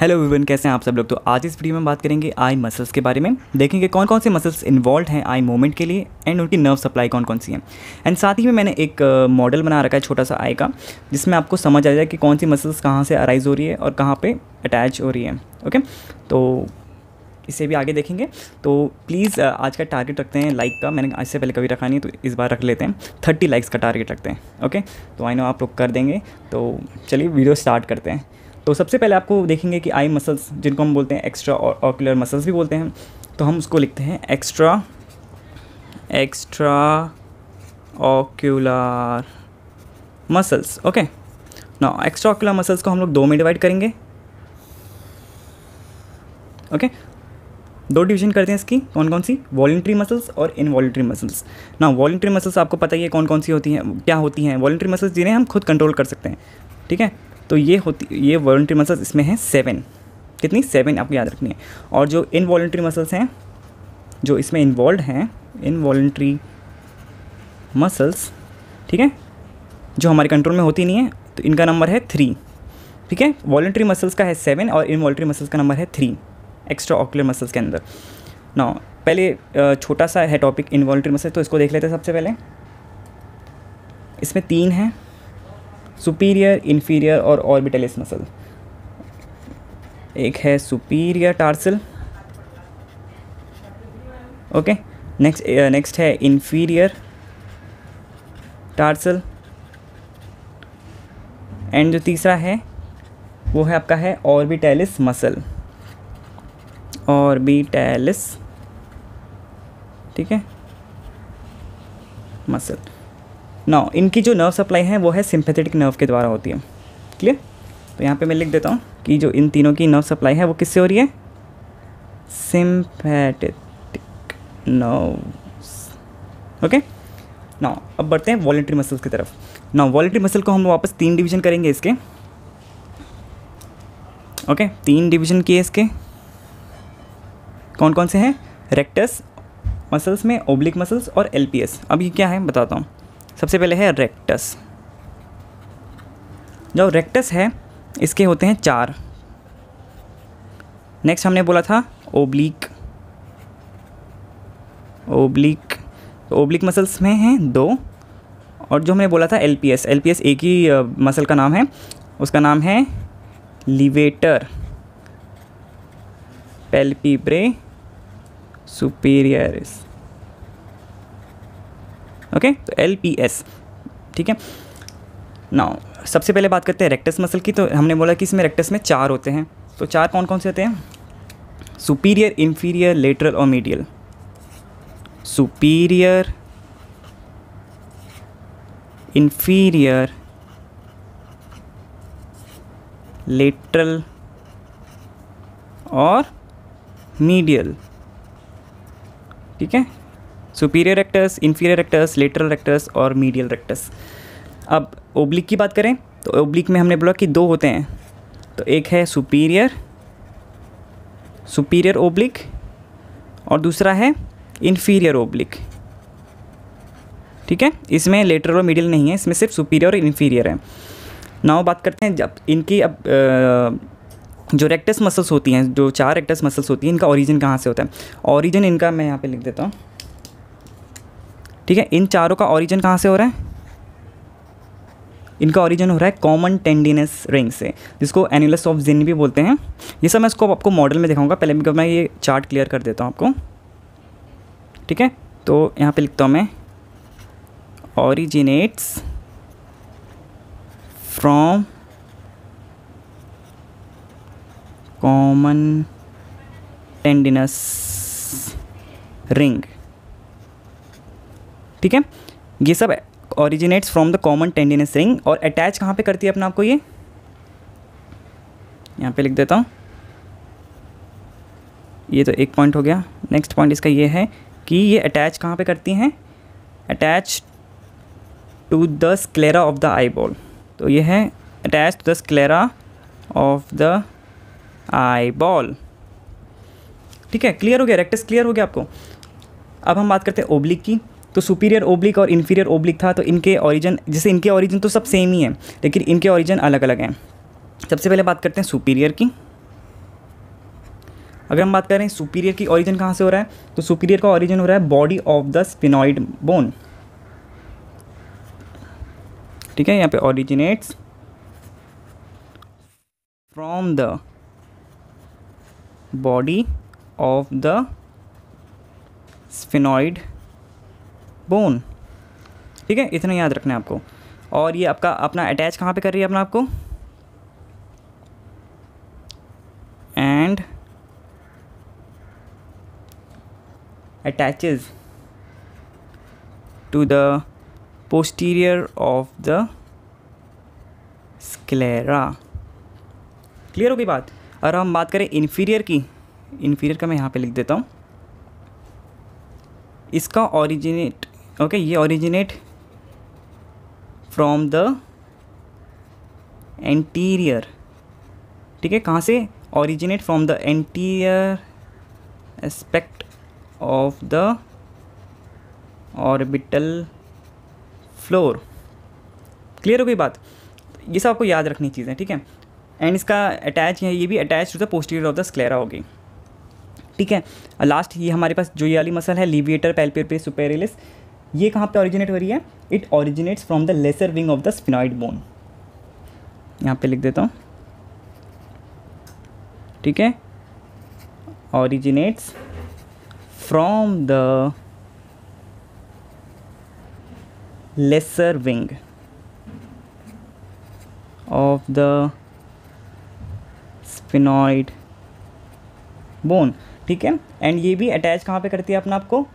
Hello Vivian कैसे हैं आप सब लोग तो आज इस वीडियो में बात करेंगे आई मसल्स के बारे में देखेंगे कौन कौन से मसल्स इन्वॉल्व हैं आई मूवमेंट के लिए एंड उनकी नर्व सप्लाई कौन कौन सी है एंड साथ ही में मैंने एक मॉडल बना रखा है छोटा सा आई का जिसमें आपको समझ आ जाए कि कौन सी मसल्स कहाँ से अराइज हो रही है और कहाँ पर अटैच हो रही है ओके तो इसे भी आगे देखेंगे तो प्लीज़ आज का टारगेट रखते हैं लाइक का मैंने आज से पहले कभी रखा नहीं तो इस बार रख लेते हैं थर्टी लाइक्स का टारगेट रखते हैं ओके तो आई नो आप लोग कर देंगे तो चलिए वीडियो स्टार्ट करते हैं तो सबसे पहले आपको देखेंगे कि आई मसल्स जिनको हम बोलते हैं एक्स्ट्रा ऑक्यूलर मसल्स भी बोलते हैं तो हम उसको लिखते हैं extra extra ocular muscles okay ना एक्स्ट्रा ऑक्यूलर मसल्स को हम लोग दो में डिवाइड करेंगे ओके okay? दो डिवीजन करते हैं इसकी कौन कौन सी वॉलेंट्री मसल्स और वॉलेंट्री मसल्स ना वॉल्ट्री मसल्स आपको पता ही है कौन कौन सी होती हैं क्या होती हैं वॉल्ट्री मसल्स जिन्हें हम खुद कंट्रोल कर सकते हैं ठीक है तो ये होती ये वॉल्ट्री मसल्स इसमें हैं सेवन कितनी सेवन आपको याद रखनी है और जो इनवॉल्ट्री मसल्स हैं जो इसमें इन्वॉल्व हैं इनवॉल्ट्री मसल्स ठीक है जो हमारे कंट्रोल में होती नहीं है तो इनका नंबर है थ्री ठीक है वॉल्ट्री मसल्स का है सेवन और इनवॉल्ट्री मसल्स का नंबर है थ्री एक्स्ट्रा ऑक्यूलर मसल्स के अंदर ना पहले छोटा सा है टॉपिक इन्वॉल्ट्री मसल तो इसको देख लेते हैं सबसे पहले इसमें तीन हैं सुपीरियर इन्फीरियर और ऑर्बिटलिस मसल एक है superior tarsal okay next next है इन्फीरियर टार्सल एंड जो तीसरा है वो है आपका है ऑर्बिटेलिस मसल ऑर्बिटेलिस ठीक है मसल ना इनकी जो नर्व सप्लाई है वो है सिंपेथेटिक नर्व के द्वारा होती है क्लियर तो यहाँ पे मैं लिख देता हूँ कि जो इन तीनों की नर्व सप्लाई है वो किससे हो रही है सिंपेटिक नर्व्स ओके ना अब बढ़ते हैं वॉलेंट्री मसल्स की तरफ ना वॉलेंट्री मसल को हम वापस तीन डिवीजन करेंगे इसके ओके okay, तीन डिवीजन किए इसके कौन कौन से हैं रेक्टस मसल्स में ओब्लिक मसल्स और एलपीएस अब ये क्या है बताता हूँ सबसे पहले है रेक्टस जो रेक्टस है इसके होते हैं चार नेक्स्ट हमने बोला था ओब्लिक ओब्लिक ओब्लिक मसल्स में हैं दो और जो हमने बोला था L P S L P S एक ही मसल का नाम है उसका नाम है लिवेटर पेल्पीब्रे सुपीरियरिस ओके तो एल पी एस ठीक है ना सबसे पहले बात करते हैं रेक्टस मसल की तो हमने बोला कि इसमें रेक्टस में चार होते हैं तो चार कौन कौन से होते हैं सुपीरियर इन्फीरियर लेटरल और मीडियल सुपीरियर इन्फीरियर लेटरल और मीडियल ठीक है superior rectus inferior rectus lateral rectus और मीडियल रेक्टस अब ओब्लिक की बात करें तो ओब्लिक में हमने बोला कि दो होते हैं तो एक है सुपीरियर सुपीरियर ओब्लिक और दूसरा है इन्फीरियर ओब्लिक ठीक है इसमें लेटरल और मीडियल नहीं है इसमें सिर्फ सुपीरियर और इन्फीरियर है नाव बात करते हैं जब इनकी अब आ, जो रेक्टस मसल्स होती हैं जो चार रेक्टस मसल्स होती हैं इनका ओरिजिन कहाँ से होता है ओरिजिन इनका मैं यहाँ पे लिख देता हूँ ठीक है इन चारों का ऑरिजन कहाँ से हो रहा है इनका ऑरिजन हो रहा है कॉमन टेंडिनस रिंग से जिसको एनिलस ऑफ जिन भी बोलते हैं ये सब मैं इसको आपको मॉडल में दिखाऊंगा पहले मैं ये चार्ट क्लियर कर देता हूँ आपको ठीक है तो यहाँ पे लिखता हूँ मैं originates from common tendinous ring ठीक है ये सब originates from the common tendinous ring और अटैच कहाँ पे करती है अपना आपको ये यहाँ पे लिख देता हूँ ये तो एक पॉइंट हो गया नेक्स्ट पॉइंट इसका ये है कि ये अटैच कहाँ पे करती हैं attach to the sclera of the eyeball तो ये है attach to the sclera of the eyeball ठीक है क्लियर हो गया रेक्टस क्लियर हो गया आपको अब हम बात करते हैं ओब्लिक की तो सुपीरियर ओब्लिक और इन्फीरियर ओब्लिक था तो इनके ऑरिजन जैसे इनके ऑरिजन तो सब सेम ही है लेकिन इनके ऑरिजन अलग अलग हैं सबसे पहले बात करते हैं सुपीरियर की अगर हम बात करें सुपीरियर की ऑरिजन कहाँ से हो रहा है तो सुपीरियर का ऑरिजन हो रहा है body of the sphenoid bone ठीक है यहाँ पे originates from the body of the sphenoid bone ठीक है इतना याद रखना है आपको और ये आपका अपना अटैच कहाँ पे कर रही है अपना आपको and attach to the posterior of the sclera clear हो गई बात अगर हम बात करें इन्फीरियर की इन्फीरियर का मैं यहाँ पे लिख देता हूँ इसका ओरिजिनेट ओके ये ओरिजिनेट फ्रॉम द एंटीरियर ठीक है कहाँ से originate from the anterior aspect of the orbital floor clear हो गई बात ये सब आपको याद रखनी चीज़ें ठीक है एंड इसका अटैच है ये भी attach to the posterior of the sclera होगी ठीक है लास्ट ये हमारे पास जो ये वाली मसल है लिविएटर पेल्पियर पे सुपेरिलिस ये कहाँ पे ऑरिजिनेट हो रही है it originates from the lesser wing of the sphenoid bone यहाँ पे लिख देता हूँ ठीक है originates from the lesser wing of the sphenoid bone ठीक है एंड ये भी अटैच कहाँ पे करती है अपना आपको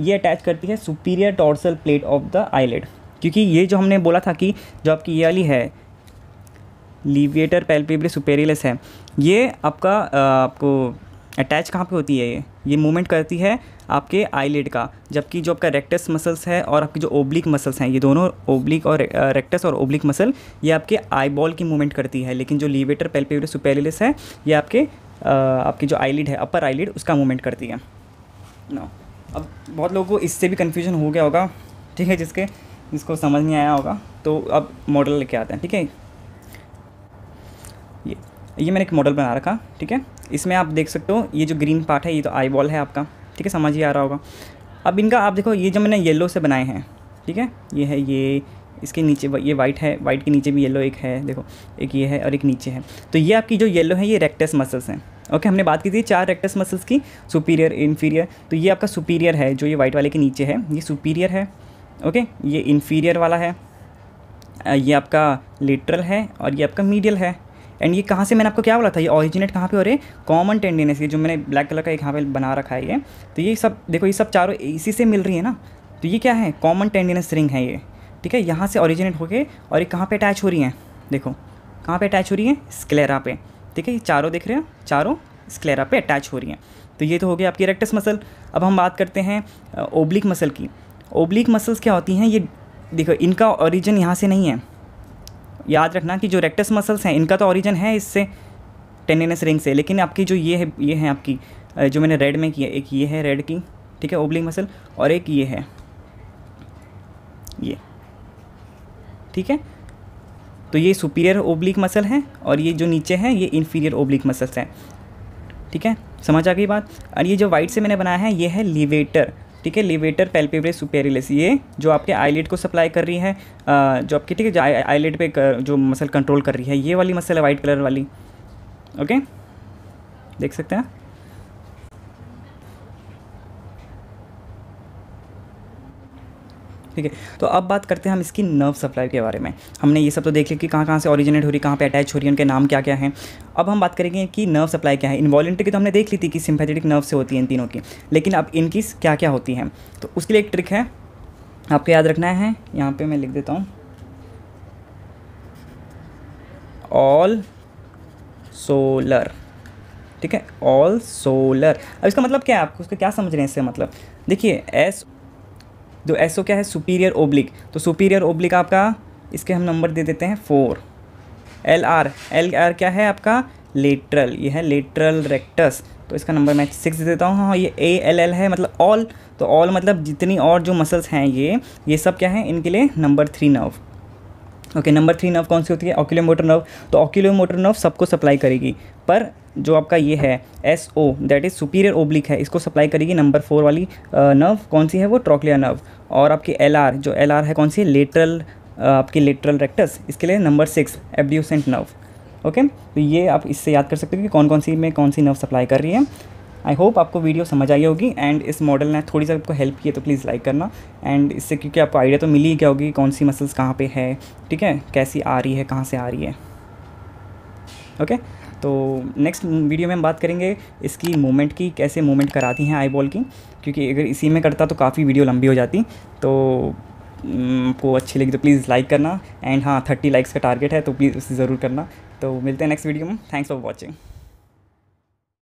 ये अटैच करती है superior tarsal plate of the eyelid क्योंकि ये जो हमने बोला था कि जो आपकी ये वाली है लीविएटर पेल्पिब्री सुपेरियलेस है ये आपका आपको अटैच कहाँ पे होती है ये ये मूवमेंट करती है आपके आईलेट का जबकि जो आपका रेक्टस मसल्स है और आपकी जो ओब्लिक मसल्स हैं ये दोनों ओब्लिक और रेक्टस और ओब्लिक मसल ये आपके आई बॉल की मूवमेंट करती है लेकिन जो लीवेटर पेल्पेविटर सुपेरिलिस है ये आपके आपकी जो आईलिड है अपर आईलिड उसका मूवमेंट करती है नो अब बहुत लोगों को इससे भी कन्फ्यूजन हो गया होगा ठीक है जिसके जिसको समझ नहीं आया होगा तो अब मॉडल लेके आते हैं ठीक है ये ये मैंने एक मॉडल बना रखा ठीक है इसमें आप देख सकते हो ये जो ग्रीन पार्ट है ये तो आई बॉल है आपका ठीक है समझ ही आ रहा होगा अब इनका आप देखो ये जो मैंने येलो से बनाए हैं ठीक है ये है ये इसके नीचे ये वाइट है वाइट के नीचे भी येलो एक है देखो एक ये है और एक नीचे है तो ये आपकी जो येलो है ये रेक्टस मसल्स हैं ओके okay, हमने बात की थी चार रेक्टस मसल्स की सुपीरियर इन्फीरियर तो ये आपका सुपीरियर है जो ये वाइट वाले के नीचे है ये सुपीरियर है ओके okay? ये इन्फीरियर वाला है ये आपका लेटरल है और ये आपका मीडियल है एंड ये कहाँ से मैंने आपको क्या बोला था ये ऑरिजिनेट कहाँ पे हो रहे कॉमन टेंडेंस ये जो मैंने ब्लैक कलर का एक यहाँ पे बना रखा है ये तो ये सब देखो ये सब चारों इसी से मिल रही है ना तो ये क्या है कॉमन टेंडेंस रिंग है ये ठीक है यहाँ से ऑरिजिनेट होके और ये कहाँ पर अटैच हो रही हैं देखो कहाँ पर अटैच हो रही है स्क्लेरा पे ठीक है ये चारों देख रहे हैं चारों स्क्लेरा पे अटैच हो रही हैं तो ये तो हो गया आपकी रेक्टस मसल अब हम बात करते हैं ओब्लिक मसल की ओब्लिक मसल्स क्या होती हैं ये देखो इनका ओरिजिन यहाँ से नहीं है याद रखना कि जो रेक्टस मसल्स हैं इनका तो ओरिजिन है इससे टेनिनस रिंग से लेकिन आपकी जो ये है ये है आपकी जो मैंने रेड में किया एक ये है रेड की ठीक है ओब्लिक मसल और एक ये है ये ठीक है तो ये सुपीरियर ओब्लिक मसल हैं और ये जो नीचे हैं ये इन्फीरियर ओब्लिक मसल्स हैं ठीक है समझ आ गई बात और ये जो वाइट से मैंने बनाया है ये है लिवेटर ठीक है लिवेटर पेल्पेब्रे सुपेरिलस ये जो आपके आईलेट को सप्लाई कर रही है जो आपके ठीक है जो आईलेट पे कर, जो मसल कंट्रोल कर रही है ये वाली मसल है वाइट कलर वाली ओके देख सकते हैं ठीक है तो अब बात करते हैं हम इसकी नर्व सप्लाई के बारे में हमने ये सब तो देख लिया कि कहाँ कहाँ से ऑरिजिनेट हो रही कहाँ पे अटैच हो रही है उनके नाम क्या क्या है अब हम बात करेंगे कि नर्व सप्लाई क्या है इन्वॉलेंट्री तो हमने देख ली थी कि सिंथेटिक नर्व से होती है इन तीनों की लेकिन अब इनकी क्या क्या होती है तो उसके लिए एक ट्रिक है आपको याद रखना है यहाँ पर मैं लिख देता हूँ ऑल सोलर ठीक है ऑल सोलर अब इसका मतलब क्या है आपको उसका क्या समझ रहे हैं इससे मतलब देखिए एस जो एसओ क्या है सुपीरियर ओब्लिक तो सुपीरियर ओब्लिक आपका इसके हम नंबर दे देते हैं four L R L R क्या है आपका लेटरल ये है लेटरल रेक्टस तो इसका नंबर मैं सिक्स दे देता हूँ हाँ, हाँ ये ए एल एल है मतलब ऑल तो ऑल मतलब जितनी और जो मसल्स हैं ये ये सब क्या है इनके लिए number three nerve okay number three nerve कौन सी होती है मोटर नर्व तो मोटर नर्व सबको सप्लाई करेगी पर जो आपका ये है S O that is superior oblique है इसको सप्लाई करेगी नंबर फोर वाली नर्व कौन सी है वो ट्रोक्लिया नर्व और आपकी एल आर जो एल आर है कौन सी है लेटरल आपकी लेटरल रेक्टस इसके लिए number six abducent nerve okay तो ये आप इससे याद कर सकते हो कि कौन कौन सी में कौन सी नर्व सप्लाई कर रही है आई होप आपको वीडियो समझ आई होगी एंड इस मॉडल ने थोड़ी सी आपको हेल्प की है तो प्लीज़ लाइक करना एंड इससे क्योंकि आपको आइडिया तो मिली ही क्या होगी कौन सी मसल्स कहाँ पे है ठीक है कैसी आ रही है कहाँ से आ रही है ओके okay? तो नेक्स्ट वीडियो में हम बात करेंगे इसकी मूवमेंट की कैसे मूवमेंट कराती हैं आई बॉल की क्योंकि अगर इसी में करता तो काफ़ी वीडियो लंबी हो जाती तो आपको अच्छी लगी तो प्लीज़ लाइक करना एंड हाँ थर्टी लाइक्स का टारगेट है तो प्लीज़ उसे ज़रूर करना तो मिलते हैं नेक्स्ट वीडियो में थैंक्स फॉर वॉचिंग